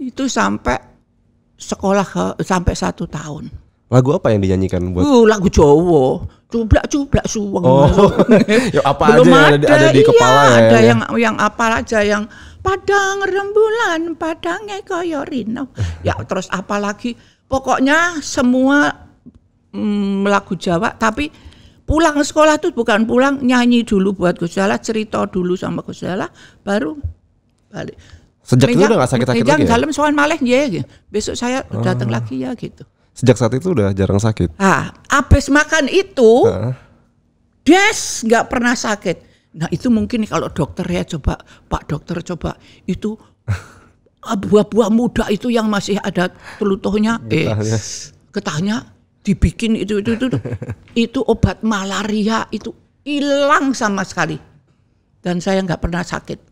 itu sampai sekolah ke, sampai satu tahun. Lagu apa yang dinyanyikan buat? Uh, lagu Jawa. Cublak cublak suweng. Oh. ya apa Belum aja ada, yang ada, di iya, ya. Ada ya. yang yang apa aja yang Padang rembulan, padangnya kaya rino. ya terus apa lagi pokoknya semua mm, lagu Jawa tapi pulang sekolah tuh bukan pulang nyanyi dulu buat Gus cerita dulu sama Gus baru balik. Sejak megang, itu udah gak sakit-sakit lagi ya? dalam soal malah ya. Iya. Besok saya datang ah. lagi ya gitu. Sejak saat itu udah jarang sakit? Ah, abis makan itu, ah. des nggak pernah sakit. Nah itu mungkin kalau dokter ya coba, Pak dokter coba itu buah-buah muda itu yang masih ada pelutuhnya, eh, getahnya dibikin itu itu itu itu, itu obat malaria itu hilang sama sekali dan saya nggak pernah sakit